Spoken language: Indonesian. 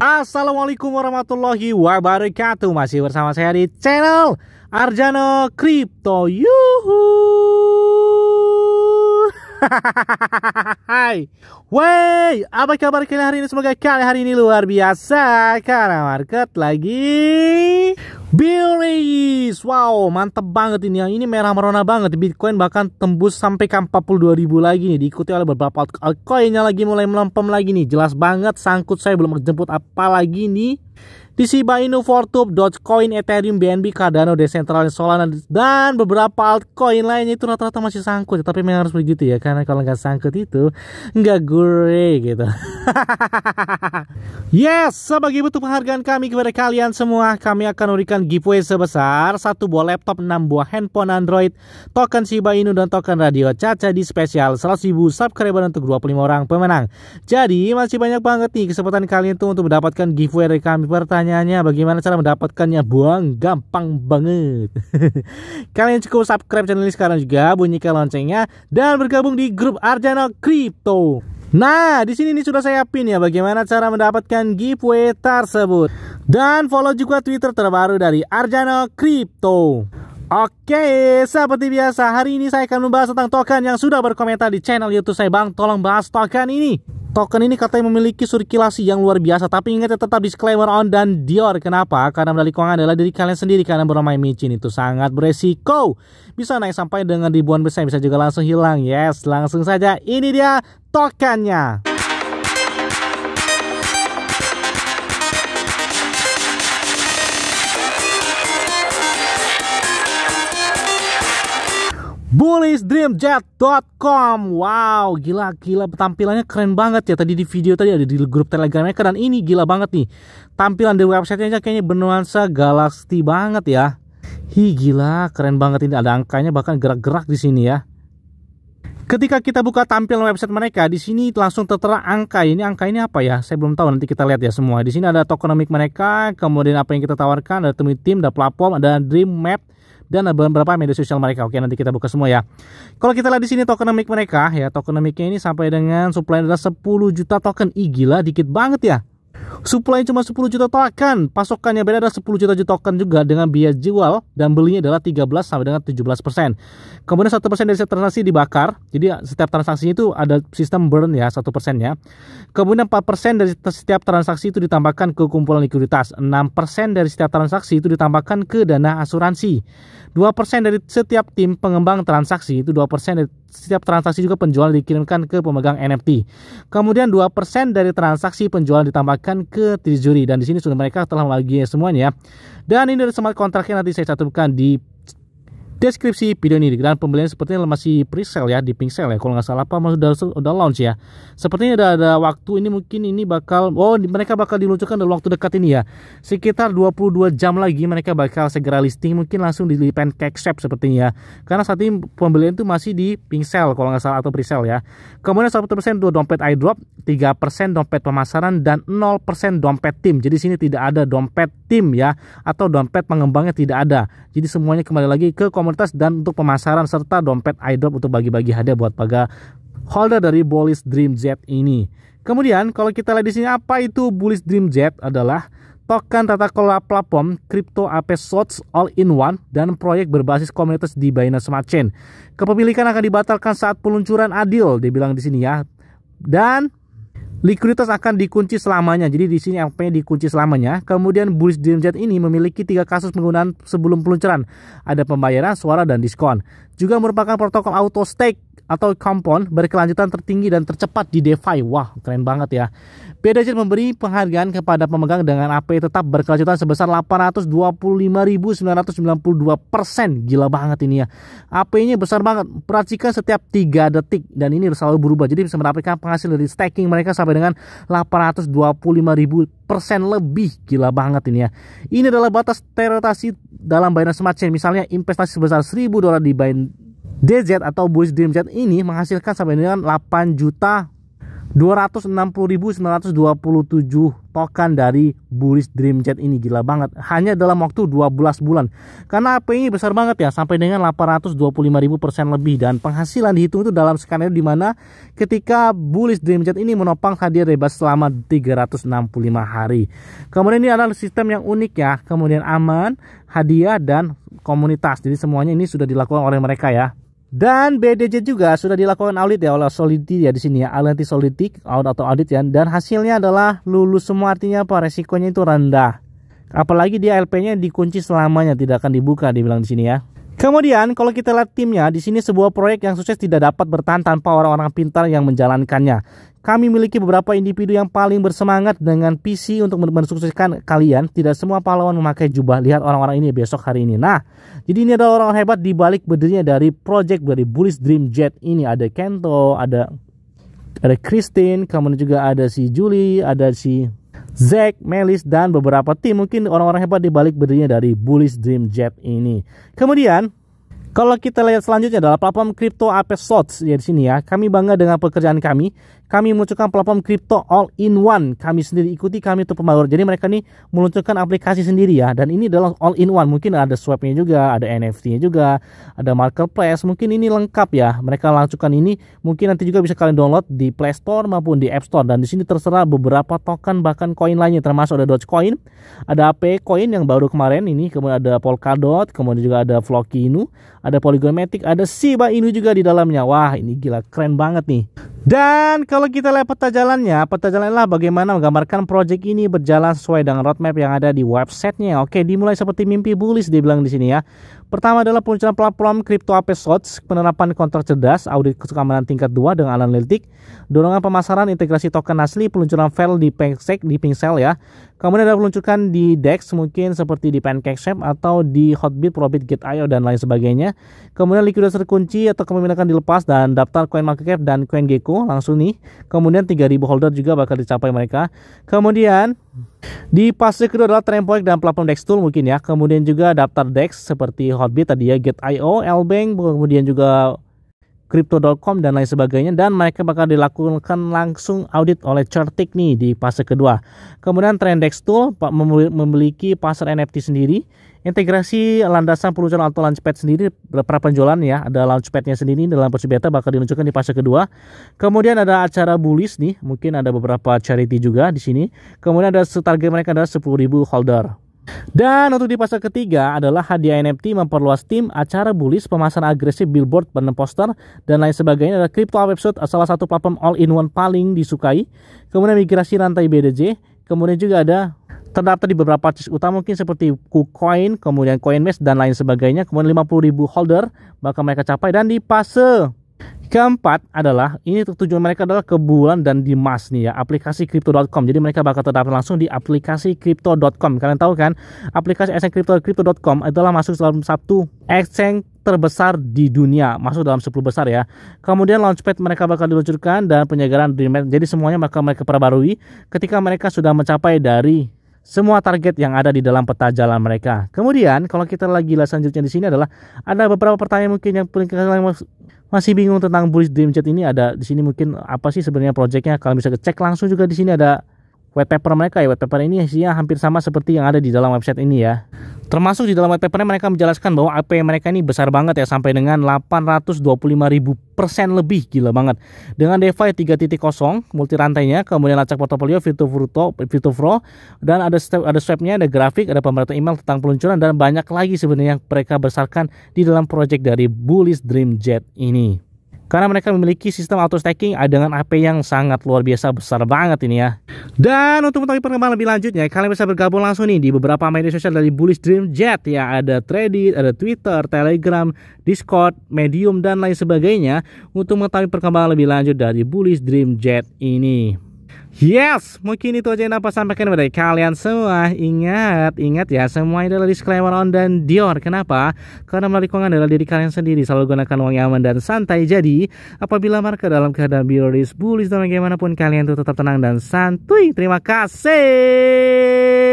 Assalamualaikum warahmatullahi wabarakatuh Masih bersama saya di channel Arjano Crypto Yuhuu Hai Wey Apa kabar kalian hari ini? Semoga kalian hari ini luar biasa Karena market lagi Bullish Wow mantep banget ini Yang ini merah merona banget Bitcoin bahkan tembus sampai ke 42 ribu lagi nih Diikuti oleh beberapa altcoinnya lagi mulai melempem lagi nih Jelas banget sangkut saya belum menjemput apa lagi nih di Shiba Inu, Fortube, Dogecoin, Ethereum, BNB, Cardano, Decentraland, Solana, dan beberapa altcoin lainnya itu rata-rata masih sangkut. Ya, tapi memang harus begitu ya, karena kalau nggak sangkut itu nggak gure gitu. yes, sebagai bentuk penghargaan kami kepada kalian semua, kami akan memberikan giveaway sebesar satu buah laptop, 6 buah handphone Android, token Shiba Inu, dan token radio Caca di spesial 100.000 subscriber untuk 25 orang pemenang. Jadi masih banyak banget nih kesempatan kalian tuh untuk mendapatkan giveaway dari kami pertanyaan pertanyaannya bagaimana cara mendapatkannya buang gampang banget kalian cukup subscribe channel ini sekarang juga bunyikan loncengnya dan bergabung di grup Arjano Crypto Nah, di sini ini sudah saya pin ya bagaimana cara mendapatkan giveaway tersebut. Dan follow juga Twitter terbaru dari Arjano Crypto. Oke, seperti biasa hari ini saya akan membahas tentang token yang sudah berkomentar di channel YouTube saya Bang. Tolong bahas token ini token ini katanya memiliki sirkulasi yang luar biasa. Tapi ingat ya tetap disclaimer on dan Dior. Kenapa? Karena medali keuangan adalah diri kalian sendiri karena bermain micin itu sangat beresiko. Bisa naik sampai dengan ribuan persen, bisa juga langsung hilang. Yes, langsung saja. Ini dia tokennya. bullisdreamjet.com Wow, gila-gila tampilannya keren banget ya Tadi di video tadi ada di grup telegram mereka Dan ini gila banget nih Tampilan di websitenya kayaknya bernuansa galaksi banget ya Hi gila, keren banget ini Ada angkanya bahkan gerak-gerak di sini ya Ketika kita buka tampilan website mereka, di sini langsung tertera angka. Ini angka ini apa ya? Saya belum tahu. Nanti kita lihat ya semua. Di sini ada tokenomik mereka, kemudian apa yang kita tawarkan, ada tim, ada platform, ada dream map, dan beberapa media sosial mereka. Oke, nanti kita buka semua ya. Kalau kita lihat di sini tokenomik mereka ya, tokenomiknya ini sampai dengan supply adalah 10 juta token. Ih gila, dikit banget ya. Supply cuma 10 juta token, pasokannya beda ada 10 juta token juga dengan biaya jual dan belinya adalah 13 sampai dengan 17 persen. Kemudian satu persen dari setiap transaksi dibakar, jadi ya, setiap transaksinya itu ada sistem burn ya satu persennya. Kemudian 4 persen dari setiap transaksi itu ditambahkan ke kumpulan likuiditas, 6 persen dari setiap transaksi itu ditambahkan ke dana asuransi, 2 persen dari setiap tim pengembang transaksi itu 2 persen dari setiap transaksi juga penjualan dikirimkan ke pemegang NFT. Kemudian 2% dari transaksi penjualan ditambahkan ke Treasury dan di sini sudah mereka telah membaginya semuanya. Dan ini dari smart contract yang nanti saya catatkan di deskripsi video ini dan pembelian sepertinya masih pre-sale ya di Pink Sale ya kalau nggak salah apa sudah sudah launch ya sepertinya ada ada waktu ini mungkin ini bakal oh mereka bakal diluncurkan dalam waktu dekat ini ya sekitar 22 jam lagi mereka bakal segera listing mungkin langsung di Pancake Shop sepertinya ya karena saat ini pembelian itu masih di Pink Sale kalau nggak salah atau pre-sale ya kemudian 1% dua dompet iDrop 3% dompet pemasaran dan 0% dompet tim jadi sini tidak ada dompet tim ya atau dompet pengembangnya tidak ada jadi semuanya kembali lagi ke komunitas komunitas dan untuk pemasaran serta dompet iDrop untuk bagi-bagi hadiah buat para holder dari Bullish Dream Jet ini. Kemudian kalau kita lihat di sini apa itu Bullish Dream Jet adalah token tata kelola platform crypto AP Shots All in One dan proyek berbasis komunitas di Binance Smart Chain. Kepemilikan akan dibatalkan saat peluncuran adil, dibilang di sini ya. Dan Likuiditas akan dikunci selamanya. Jadi di sini LP-nya dikunci selamanya. Kemudian bullish DMZ ini memiliki tiga kasus penggunaan sebelum peluncuran. Ada pembayaran, suara, dan diskon juga merupakan protokol auto stake atau kompon berkelanjutan tertinggi dan tercepat di DeFi. Wah, keren banget ya. BDC memberi penghargaan kepada pemegang dengan AP tetap berkelanjutan sebesar 825.992 persen. Gila banget ini ya. AP-nya besar banget. Perhatikan setiap 3 detik dan ini selalu berubah. Jadi bisa mendapatkan penghasil dari staking mereka sampai dengan 825.000 lebih gila banget ini ya ini adalah batas teratasi dalam Binance Smart Chain misalnya investasi sebesar 1000 dolar di Binance DZ atau Bullish Dream Jet ini menghasilkan sampai dengan 8 juta 260.927 token dari Bullish Dreamjet ini gila banget hanya dalam waktu 12 bulan karena apa ini besar banget ya sampai dengan 825.000% lebih dan penghasilan dihitung itu dalam skenario di mana ketika Bullish Dreamjet ini menopang hadiah bebas selama 365 hari kemudian ini adalah sistem yang unik ya kemudian aman hadiah dan komunitas jadi semuanya ini sudah dilakukan oleh mereka ya dan BDJ juga sudah dilakukan audit ya oleh Solidity ya di sini ya, Alenti Solidity audit atau audit ya. Dan hasilnya adalah lulus semua artinya apa resikonya itu rendah. Apalagi dia LP-nya dikunci selamanya tidak akan dibuka dibilang di sini ya. Kemudian kalau kita lihat timnya, di sini sebuah proyek yang sukses tidak dapat bertahan tanpa orang-orang pintar yang menjalankannya. Kami memiliki beberapa individu yang paling bersemangat dengan visi untuk mensukseskan kalian. Tidak semua pahlawan memakai jubah. Lihat orang-orang ini besok hari ini. Nah, jadi ini adalah orang-orang hebat di balik berdirinya dari project dari Bullish Dream Jet ini. Ada Kento, ada ada Christine, kemudian juga ada si Julie, ada si Zack, Melis, dan beberapa tim mungkin orang-orang hebat di balik berdirinya dari Bullish Dream Jet ini. Kemudian, kalau kita lihat selanjutnya adalah platform crypto Ape Shorts ya di sini ya. Kami bangga dengan pekerjaan kami. Kami meluncurkan platform crypto all in one. Kami sendiri ikuti kami itu pembaur. Jadi mereka nih meluncurkan aplikasi sendiri ya. Dan ini adalah all in one. Mungkin ada swapnya juga, ada NFT-nya juga, ada marketplace. Mungkin ini lengkap ya. Mereka lancurkan ini mungkin nanti juga bisa kalian download di Play Store maupun di App Store. Dan di sini terserah beberapa token bahkan koin lainnya termasuk ada Dogecoin, ada AP Coin yang baru kemarin ini, kemudian ada Polkadot, kemudian juga ada Flokinu ada Polygon Matic, ada Shiba Inu juga di dalamnya. Wah, ini gila keren banget nih. Dan kalau kita lihat peta jalannya, peta jalannya lah bagaimana menggambarkan project ini berjalan sesuai dengan roadmap yang ada di websitenya. Oke, dimulai seperti mimpi bullish dibilang di sini ya. Pertama adalah peluncuran platform crypto Apesots, penerapan kontrak cerdas, audit keamanan tingkat 2 dengan analitik, dorongan pemasaran integrasi token asli, peluncuran file di pengsek di Pingsel ya, Kemudian ada peluncuran di DEX mungkin seperti di Pancake Shape atau di Hotbit, Profit Gate.io dan lain sebagainya. Kemudian likuidasi terkunci atau kemungkinan akan dilepas dan daftar CoinMarketCap dan CoinGecko langsung nih. Kemudian 3000 holder juga bakal dicapai mereka. Kemudian di fase kedua adalah Trampoik dan platform Dex Tool mungkin ya. Kemudian juga daftar Dex seperti Hotbit tadi ya, Gate.io, Lbank, kemudian juga Crypto.com dan lain sebagainya dan mereka bakal dilakukan langsung audit oleh Certik nih di fase kedua. Kemudian Trendex Tool memiliki pasar NFT sendiri, integrasi landasan peluncuran atau launchpad sendiri pra penjualan ya ada launchpadnya sendiri dalam versi beta bakal diluncurkan di fase kedua. Kemudian ada acara bullish nih, mungkin ada beberapa charity juga di sini. Kemudian ada target mereka adalah 10.000 holder. Dan untuk di pasar ketiga adalah hadiah NFT memperluas tim, acara bullish, pemasaran agresif billboard, penem poster, dan lain sebagainya adalah crypto website salah satu platform all-in-one paling disukai. Kemudian migrasi rantai BDJ, kemudian juga ada terdaftar di beberapa charge utama mungkin seperti KuCoin, kemudian Coinbase dan lain sebagainya. Kemudian 50.000 holder bakal mereka capai dan di fase Keempat adalah ini tujuan mereka adalah ke bulan dan di Mars nih ya, aplikasi crypto.com. Jadi mereka bakal terdaftar langsung di aplikasi crypto.com. Kalian tahu kan, aplikasi exchange crypto crypto.com adalah masuk dalam satu exchange terbesar di dunia, masuk dalam 10 besar ya. Kemudian launchpad mereka bakal diluncurkan dan penyegaran Dreamhack. Jadi semuanya bakal mereka perbarui ketika mereka sudah mencapai dari semua target yang ada di dalam peta jalan mereka. Kemudian kalau kita lagi lihat selanjutnya di sini adalah ada beberapa pertanyaan mungkin yang paling kalian masih bingung tentang bullish dream Chat ini ada di sini mungkin apa sih sebenarnya proyeknya? kalian bisa cek langsung juga di sini ada white paper mereka ya white paper ini isinya hampir sama seperti yang ada di dalam website ini ya termasuk di dalam white papernya mereka menjelaskan bahwa AP mereka ini besar banget ya sampai dengan 825 ribu persen lebih gila banget dengan DeFi 3.0 multi rantainya kemudian lacak portofolio Virtufruto Virtufro dan ada step, ada swapnya ada grafik ada pemerintah email tentang peluncuran dan banyak lagi sebenarnya yang mereka besarkan di dalam project dari Bullish Dream Jet ini karena mereka memiliki sistem auto stacking ah, dengan AP yang sangat luar biasa besar banget ini ya. Dan untuk mengetahui perkembangan lebih lanjutnya, kalian bisa bergabung langsung nih di beberapa media sosial dari Bullish Dream Jet ya, ada Reddit, ada Twitter, Telegram, Discord, Medium dan lain sebagainya untuk mengetahui perkembangan lebih lanjut dari Bullish Dream Jet ini. Yes, mungkin itu aja yang dapat sampaikan kepada kalian semua. Ingat, ingat ya, semua ini adalah disclaimer on dan Dior. Kenapa? Karena melalui keuangan adalah diri kalian sendiri. Selalu gunakan uang yang aman dan santai. Jadi, apabila market dalam keadaan bioris, bullish, dan bagaimanapun kalian itu tetap tenang dan santuy. Terima kasih.